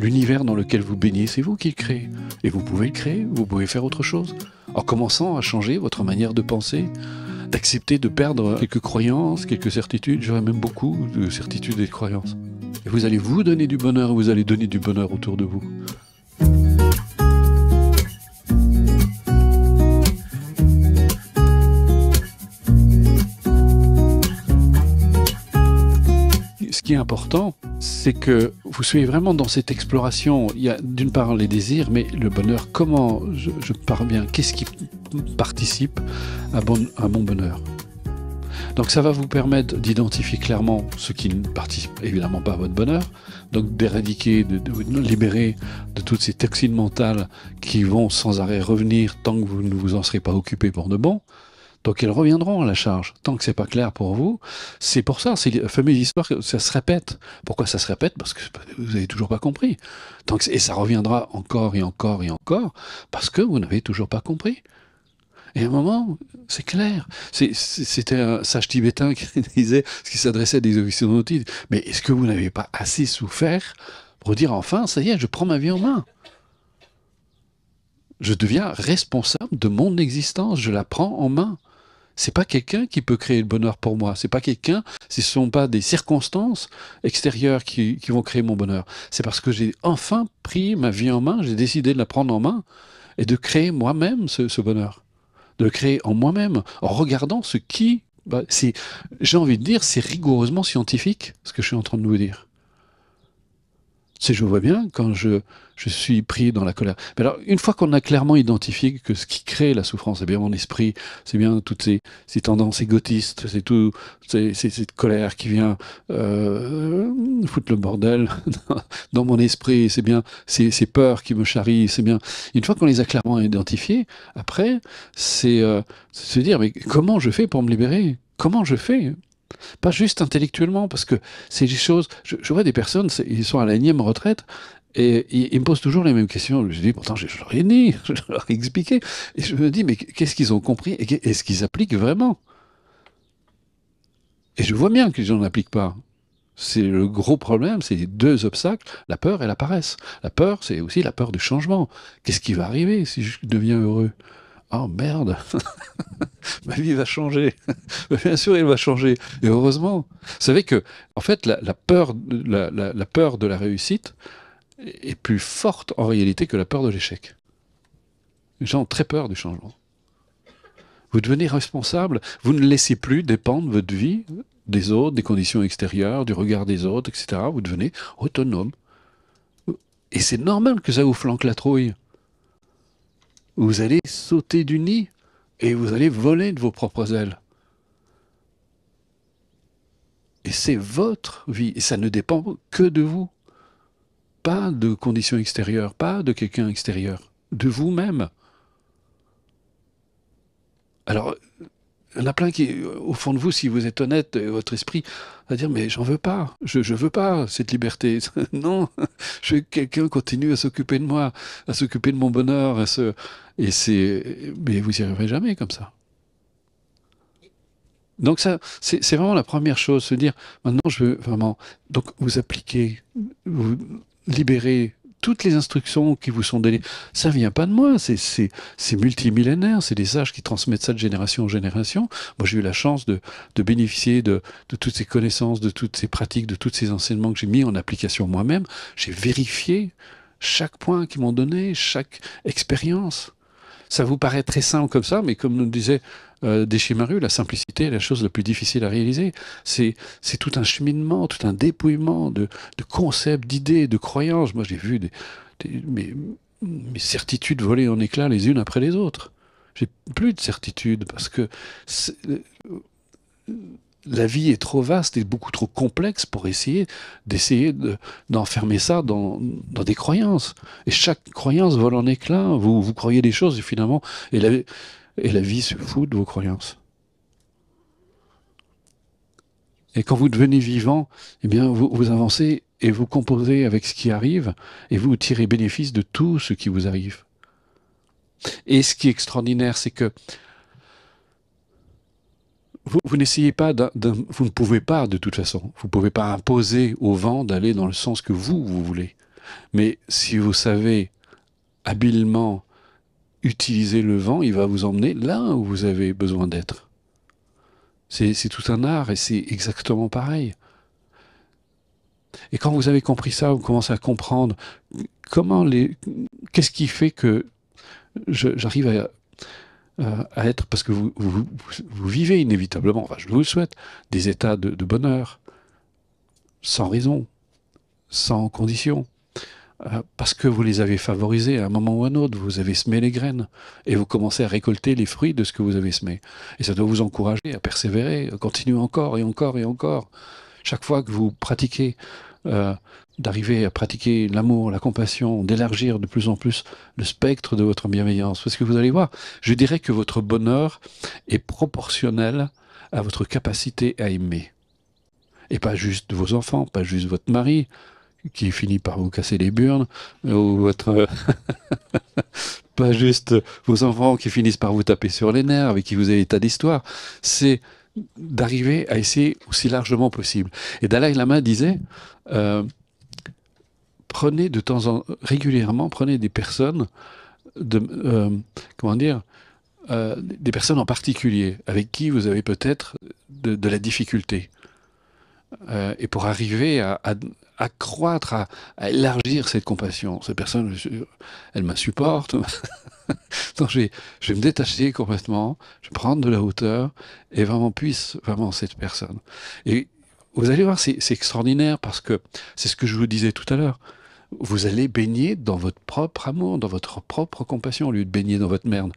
L'univers dans lequel vous baignez, c'est vous qui le créez. Et vous pouvez le créer, vous pouvez faire autre chose. En commençant à changer votre manière de penser, d'accepter de perdre quelques croyances, quelques certitudes, j'aurais même beaucoup de certitudes et de croyances. Et vous allez vous donner du bonheur, vous allez donner du bonheur autour de vous. qui est important, c'est que vous soyez vraiment dans cette exploration. Il y a d'une part les désirs, mais le bonheur, comment je, pars bien, qu'est-ce qui participe à, bon, mon bonheur donc ça va vous permettre d'identifier clairement ce qui ne participe évidemment pas à votre bonheur, donc d'éradiquer, de, libérer de toutes ces toxines mentales qui vont sans arrêt revenir tant que vous ne vous en serez pas occupé pour de bon. Donc elles reviendront à la charge. Tant que c'est pas clair pour vous, c'est pour ça, c'est la fameuse histoire que ça se répète. Pourquoi ça se répète Parce que vous n'avez toujours pas compris. et ça reviendra encore et encore et encore, parce que vous n'avez toujours pas compris. Et à un moment, c'est clair. C'était un sage tibétain qui disait, ce qui s'adressait à des officiers de mais est-ce que vous n'avez pas assez souffert pour dire enfin, ça y est, je prends ma vie en main Je deviens responsable de mon existence, je la prends en main c'est pas quelqu'un qui peut créer le bonheur pour moi. C'est pas quelqu'un, ce sont pas des circonstances extérieures qui, vont créer mon bonheur. C'est parce que j'ai enfin pris ma vie en main, j'ai décidé de la prendre en main et de créer moi-même ce, bonheur. De le créer en moi-même, en regardant ce qui. Bah, j'ai envie de dire, c'est rigoureusement scientifique ce que je suis en train de vous dire. C'est je vois bien quand je, je suis pris dans la colère. Mais alors, une fois qu'on a clairement identifié que ce qui crée la souffrance, c'est bien mon esprit, c'est bien toutes ces, ces tendances égotistes, c'est tout, c'est cette colère qui vient euh, foutre le bordel dans mon esprit, c'est bien ces, peurs qui me charrient, c'est bien. Une fois qu'on les a clairement identifiées, après, c'est euh, se dire, mais comment je fais pour me libérer Comment je fais pas juste intellectuellement, parce que c'est des choses. Je, vois des personnes, ils sont à la énième retraite. Et ils, me posent toujours les mêmes questions. Je dis, pourtant, je, je leur ai dit, je leur ai expliqué. Et je me dis, mais qu'est-ce qu'ils ont compris et est-ce qu'ils appliquent vraiment Et je vois bien qu'ils n'en appliquent pas. C'est le gros problème, c'est les deux obstacles, la peur et la paresse. La peur, c'est aussi la peur du changement. Qu'est-ce qui va arriver si je deviens heureux Oh merde Ma vie va changer. Bien sûr, elle va changer. Et heureusement. Vous savez que, en fait, la, peur, peur de la réussite est plus forte en réalité que la peur de l'échec. Les gens ont très peur du changement. Vous devenez responsable, vous ne laissez plus dépendre votre vie des autres, des conditions extérieures, du regard des autres, etc. Vous devenez autonome. Et c'est normal que ça vous flanque la trouille vous allez sauter du nid et vous allez voler de vos propres ailes. Et c'est votre vie, et ça ne dépend que de vous. Pas de conditions extérieures, pas de quelqu'un extérieur, de vous-même. Alors, il y en a plein qui, euh, au fond de vous, si vous êtes honnête, euh, votre esprit va dire Mais j'en veux pas, je je veux pas cette liberté. non, je quelqu'un continue à s'occuper de moi, à s'occuper de mon bonheur. À ce Et c'est, mais vous n'y arriverez jamais comme ça. Donc, ça, c'est vraiment la première chose, se dire Maintenant, je veux vraiment. Donc, vous appliquez, vous libérer toutes les instructions qui vous sont données, ça vient pas de moi, c'est, c'est, c'est multimillénaire, c'est des sages qui transmettent ça de génération en génération. Moi, j'ai eu la chance de, de bénéficier de, de, toutes ces connaissances, de toutes ces pratiques, de tous ces enseignements que j'ai mis en application moi-même. J'ai vérifié chaque point qu'ils m'ont donné, chaque expérience. Ça vous paraît très simple comme ça, mais comme nous disait euh, des la simplicité est la chose la plus difficile à réaliser. C'est tout un cheminement, tout un dépouillement de, concepts, d'idées, de croyances. Moi, j'ai vu mes, certitudes voler en éclats les unes après les autres. J'ai plus de certitudes parce que la vie est trop vaste et beaucoup trop complexe pour essayer d'essayer d'enfermer ça dans, des croyances. Et chaque croyance vole en éclats. Vous, vous croyez des choses et finalement, et la vie se fout de vos croyances. Et quand vous devenez vivant, eh bien, vous, avancez et vous composez avec ce qui arrive et vous tirez bénéfice de tout ce qui vous arrive. Et ce qui est extraordinaire, c'est que vous, n'essayez pas, vous ne pouvez pas de toute façon, vous ne pouvez pas imposer au vent d'aller dans le sens que vous, vous voulez. Mais si vous savez habilement utilisez le vent, il va vous emmener là où vous avez besoin d'être. C'est tout un art et c'est exactement pareil. Et quand vous avez compris ça, vous commencez à comprendre comment les, qu'est-ce qui fait que j'arrive à, être, parce que vous, vivez inévitablement, enfin je vous le souhaite, des états de, de bonheur, sans raison, sans condition. Euh, parce que vous les avez favorisés à un moment ou à un autre. Vous avez semé les graines et vous commencez à récolter les fruits de ce que vous avez semé. Et ça doit vous encourager à persévérer, à continuer encore et encore et encore. Chaque fois que vous pratiquez, euh, d'arriver à pratiquer l'amour, la compassion, d'élargir de plus en plus le spectre de votre bienveillance. Parce que vous allez voir, je dirais que votre bonheur est proportionnel à votre capacité à aimer. Et pas juste vos enfants, pas juste votre mari, qui finit par vous casser les burnes, ou votre... pas juste vos enfants qui finissent par vous taper sur les nerfs et qui vous avez des tas d'histoires. C'est d'arriver à essayer aussi largement possible. Et Dalai Lama disait, euh, prenez de temps en régulièrement, prenez des personnes, de, euh, comment dire, euh, des personnes en particulier avec qui vous avez peut-être de, la difficulté. Euh, et pour arriver à, accroître, à, élargir cette compassion. Cette personne, elle m'insupporte. Donc je vais me détacher complètement, je vais prendre de la hauteur et vraiment puisse vraiment cette personne. Et vous allez voir, c'est extraordinaire parce que c'est ce que je vous disais tout à l'heure. Vous allez baigner dans votre propre amour, dans votre propre compassion, au lieu de baigner dans votre merde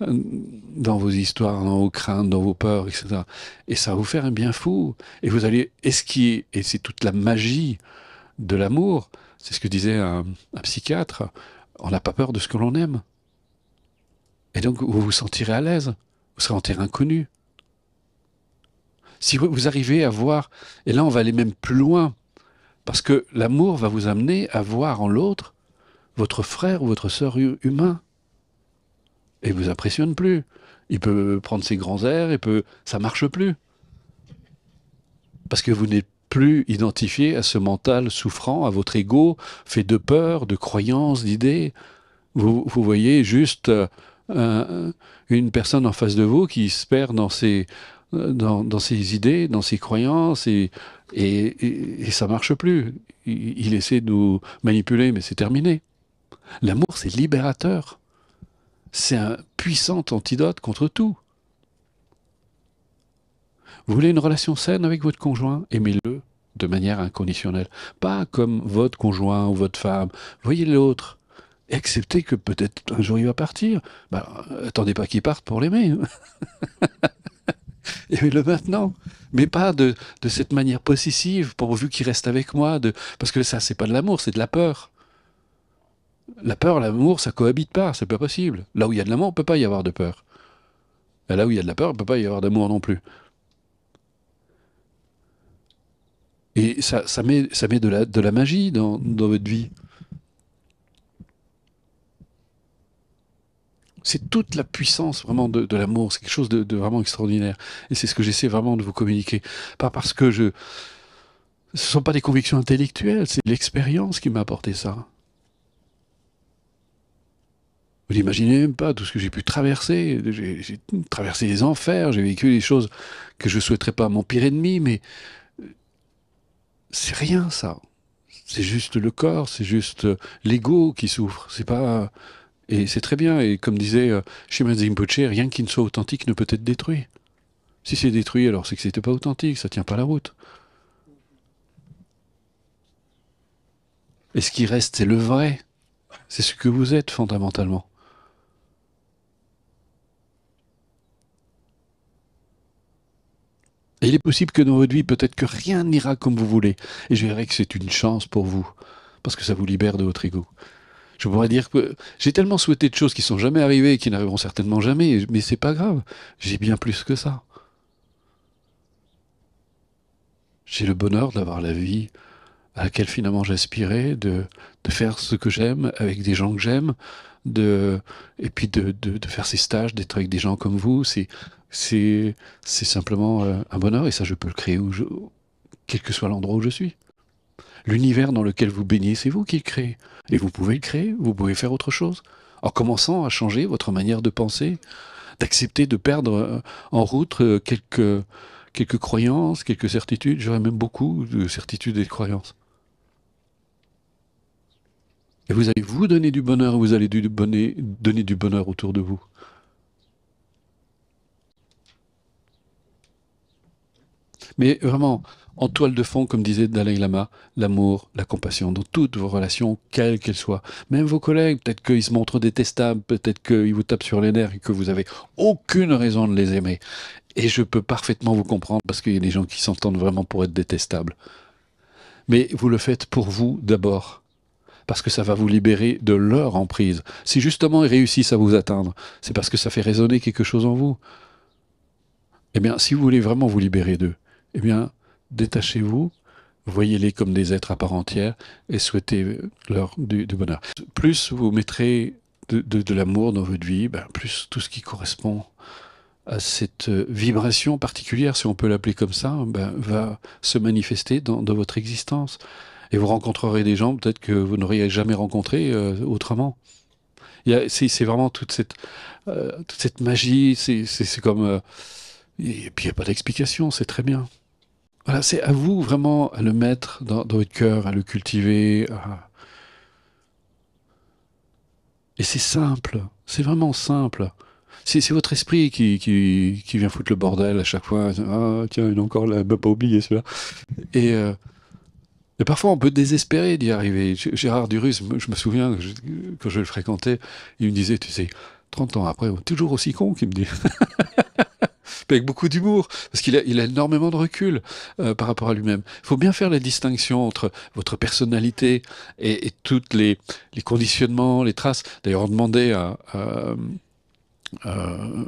dans vos histoires, dans vos craintes, dans vos peurs, etc. Et ça va vous faire un bien fou. Et vous allez esquier. Et c'est toute la magie de l'amour. C'est ce que disait un, un psychiatre. On n'a pas peur de ce que l'on aime. Et donc, vous vous sentirez à l'aise. Vous serez en terrain connu. Si vous arrivez à voir, et là on va aller même plus loin, parce que l'amour va vous amener à voir en l'autre votre frère ou votre sœur humain. Et vous impressionne plus. Il peut prendre ses grands airs, et peut, ça marche plus. Parce que vous n'êtes plus identifié à ce mental souffrant, à votre ego, fait de peur, de croyances, d'idées. Vous, voyez juste euh, une personne en face de vous qui se perd dans ses, euh, dans, ses idées, dans ses croyances, et, et, ça marche plus. il essaie de nous manipuler, mais c'est terminé. L'amour, c'est libérateur c'est un puissant antidote contre tout. Vous voulez une relation saine avec votre conjoint Aimez-le de manière inconditionnelle. Pas comme votre conjoint ou votre femme. Voyez l'autre. Acceptez que peut-être un jour il va partir. Bah, attendez pas qu'il parte pour l'aimer. Hein. Aimez-le maintenant. Mais pas de, cette manière possessive, pourvu qu'il reste avec moi. Parce que ça, c'est pas de l'amour, c'est de la peur. La peur, l'amour, ça cohabite pas, c'est pas possible. Là où il y a de l'amour, il ne peut pas y avoir de peur. Et là où il y a de la peur, il ne peut pas y avoir d'amour non plus. Et ça, ça, met, ça met de la, de la magie dans, votre vie. C'est toute la puissance vraiment de, l'amour. C'est quelque chose de, de, vraiment extraordinaire. Et c'est ce que j'essaie vraiment de vous communiquer. Pas parce que je... Ce ne sont pas des convictions intellectuelles, c'est l'expérience qui m'a apporté ça. Vous n'imaginez même pas tout ce que j'ai pu traverser. J'ai traversé les enfers, j'ai vécu des choses que je ne souhaiterais pas à mon pire ennemi, mais c'est rien ça. C'est juste le corps, c'est juste euh, l'ego qui souffre. C'est pas et c'est très bien. Et comme disait Shimon euh, Zimpoche, rien qui ne soit authentique ne peut être détruit. Si c'est détruit, alors c'est que ce n'était pas authentique, ça ne tient pas la route. Et ce qui reste, c'est le vrai. C'est ce que vous êtes fondamentalement. Et il est possible que dans votre vie, peut-être que rien n'ira comme vous voulez. Et je dirais que c'est une chance pour vous, parce que ça vous libère de votre ego. Je pourrais dire que j'ai tellement souhaité de choses qui sont jamais arrivées et qui n'arriveront certainement jamais, mais c'est pas grave. J'ai bien plus que ça. J'ai le bonheur d'avoir la vie à laquelle finalement j'aspirais, de, de, faire ce que j'aime avec des gens que j'aime, de, et puis de, de, de faire ces stages, d'être avec des gens comme vous, c'est, c'est, c'est simplement euh, un bonheur et ça je peux le créer où quel que soit l'endroit où je suis. L'univers dans lequel vous baignez, c'est vous qui le créez. Et vous pouvez le créer, vous pouvez faire autre chose, en commençant à changer votre manière de penser, d'accepter de perdre euh, en route euh, quelques, quelques croyances, quelques certitudes, j'aurais même beaucoup de certitudes et de croyances. Et vous allez vous donner du bonheur, vous allez donner du bonheur autour de vous. Mais vraiment, en toile de fond, comme disait Dalai Lama, l'amour, la compassion, dans toutes vos relations, quelles qu'elles soient. Même vos collègues, peut-être qu'ils se montrent détestables, peut-être qu'ils vous tapent sur les nerfs et que vous n'avez aucune raison de les aimer. Et je peux parfaitement vous comprendre parce qu'il y a des gens qui s'entendent vraiment pour être détestables. Mais vous le faites pour vous d'abord parce que ça va vous libérer de leur emprise. Si justement ils réussissent à vous atteindre, c'est parce que ça fait résonner quelque chose en vous. Eh bien, si vous voulez vraiment vous libérer d'eux, eh bien, détachez-vous, voyez-les comme des êtres à part entière et souhaitez leur du, bonheur. Plus vous mettrez de, l'amour dans votre vie, ben, plus tout ce qui correspond à cette vibration particulière, si on peut l'appeler comme ça, ben, va se manifester dans votre existence. Et vous rencontrerez des gens peut-être que vous n'auriez jamais rencontrés euh, autrement. C'est vraiment toute cette, euh, toute cette magie, c'est comme... Euh, et puis il n'y a pas d'explication, c'est très bien. Voilà, c'est à vous vraiment à le mettre dans, votre cœur, à le cultiver. Et c'est simple, c'est vraiment simple. C'est votre esprit qui, qui, qui, vient foutre le bordel à chaque fois. Ah, tiens, il est encore là, pas oublié cela. Et, et parfois, on peut désespérer d'y arriver. Gérard Durus, je me souviens, quand je le fréquentais, il me disait, tu sais, 30 ans après, toujours aussi con, qui me dit. avec beaucoup d'humour, parce qu'il a, il a, énormément de recul euh, par rapport à lui-même. Il faut bien faire la distinction entre votre personnalité et, tous toutes les, les, conditionnements, les traces. D'ailleurs, on demandait à, à, euh,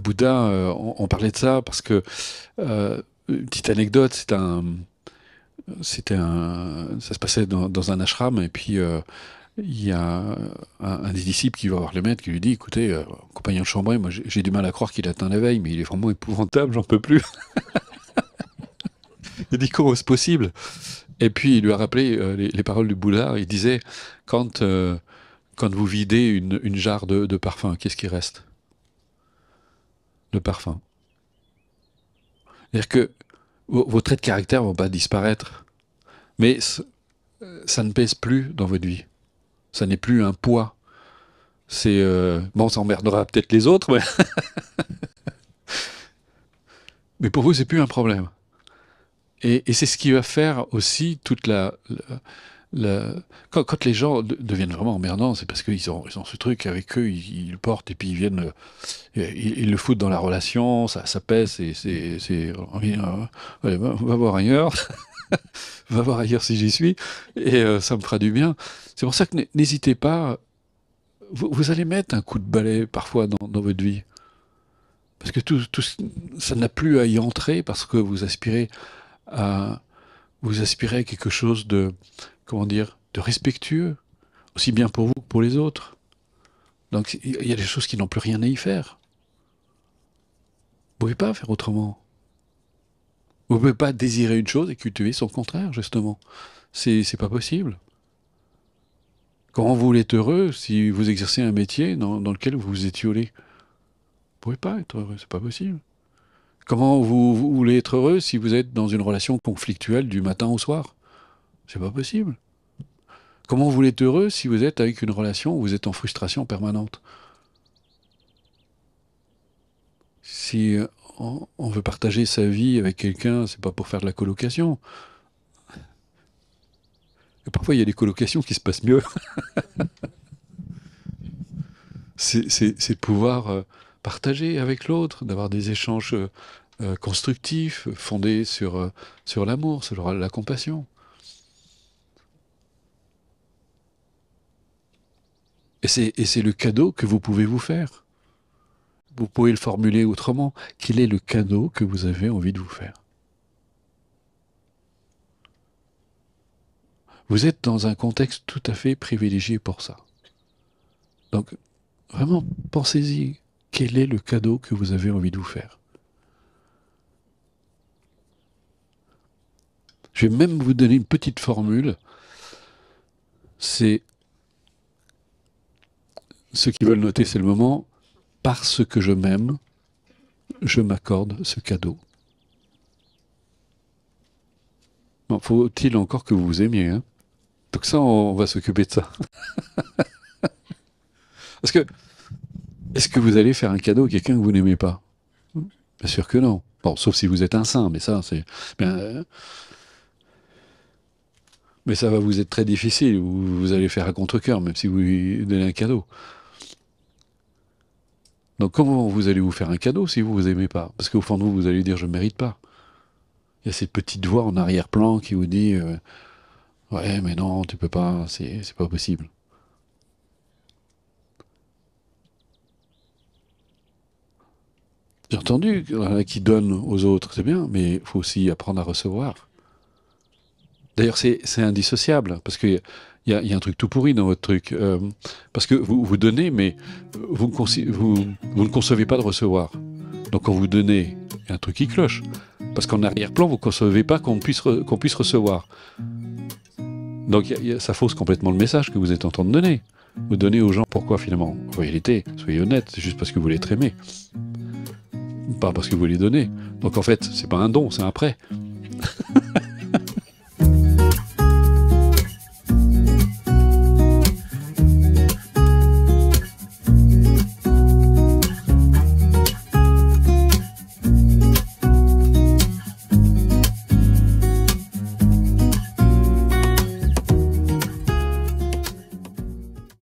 Bouddha, euh, on, parlait de ça, parce que, une petite anecdote, c'est un c'était un, ça se passait dans, un ashram et puis euh, il y a un, des disciples qui va voir le maître qui lui dit écoutez euh, compagnon de chambre moi j'ai du mal à croire qu'il atteint l'éveil mais il est vraiment épouvantable j'en peux plus il dit est-ce possible et puis il lui a rappelé euh, les, paroles du Bouddha il disait quand quand vous videz une, jarre de, de parfum qu'est-ce qui reste le parfum c'est-à-dire que vos, traits de caractère vont pas disparaître. Mais euh, ça ne pèse plus dans votre vie. Ça n'est plus un poids. C'est euh, bon, ça emmerdera peut-être les autres, mais, mais pour vous, c'est plus un problème. Et, et c'est ce qui va faire aussi toute la quand, les gens deviennent vraiment emmerdants, c'est parce qu'ils ont, ont ce truc avec eux, ils, le portent et puis ils viennent, euh, ils, le foutent dans la relation, ça, ça pèse, et c'est, c'est, euh, va, voir ailleurs. va voir ailleurs si j'y suis, et euh, ça me fera du bien. C'est pour ça que n'hésitez pas, vous, allez mettre un coup de balai parfois dans, votre vie, parce que tout, tout ça n'a plus à y entrer, parce que vous aspirez à, vous aspirez à quelque chose de, comment dire, de respectueux, aussi bien pour vous que pour les autres. Donc il y a des choses qui n'ont plus rien à y faire. Vous ne pouvez pas faire autrement. Vous ne pouvez pas désirer une chose et cultiver son contraire, justement. C'est pas possible. Comment vous voulez être heureux si vous exercez un métier dans, lequel vous vous étiolez Vous pouvez pas être heureux, c'est pas possible. Comment vous voulez être heureux si vous êtes dans une relation conflictuelle du matin au soir c'est pas possible. Comment vous être heureux si vous êtes avec une relation où vous êtes en frustration permanente Si on veut partager sa vie avec quelqu'un, c'est pas pour faire de la colocation. Et parfois, il y a des colocations qui se passent mieux. c'est pouvoir euh, partager avec l'autre, d'avoir des échanges euh, euh, constructifs, fondés sur, sur l'amour, sur la compassion. Et c'est le cadeau que vous pouvez vous faire. Vous pouvez le formuler autrement. Quel est le cadeau que vous avez envie de vous faire Vous êtes dans un contexte tout à fait privilégié pour ça. Donc, vraiment, pensez-y. Quel est le cadeau que vous avez envie de vous faire Je vais même vous donner une petite formule. C'est ceux qui veulent noter, c'est le moment. Parce que je m'aime, je m'accorde ce cadeau. Faut-il encore que vous vous aimiez hein Donc ça, on va s'occuper de ça. Parce que, est-ce que vous allez faire un cadeau à quelqu'un que vous n'aimez pas Bien sûr que non. Bon, sauf si vous êtes un saint, mais ça, c'est... Ben, mais ça va vous être très difficile. Vous, allez faire à contre cœur même si vous lui donnez un cadeau. Donc comment vous allez vous faire un cadeau si vous vous aimez pas Parce qu'au fond de vous, vous allez dire je ne mérite pas. Il y a cette petite voix en arrière-plan qui vous dit euh, ouais mais non tu peux pas, c'est pas possible. J'ai entendu qu'il y en a qui donnent aux autres, c'est bien, mais il faut aussi apprendre à recevoir. D'ailleurs, c'est indissociable, parce que il y, a un truc tout pourri dans votre truc. Euh, parce que vous, vous donnez, mais vous, vous ne concevez pas de recevoir. Donc quand vous donnez, il y a un truc qui cloche. Parce qu'en arrière-plan, vous ne concevez pas qu'on puisse, puisse recevoir. Donc ça fausse complètement le message que vous êtes en train de donner. Vous donnez aux gens pourquoi finalement En réalité, soyez honnête, c'est juste parce que vous voulez être aimé. Pas parce que vous voulez donner. Donc en fait, c'est pas un don, c'est un prêt.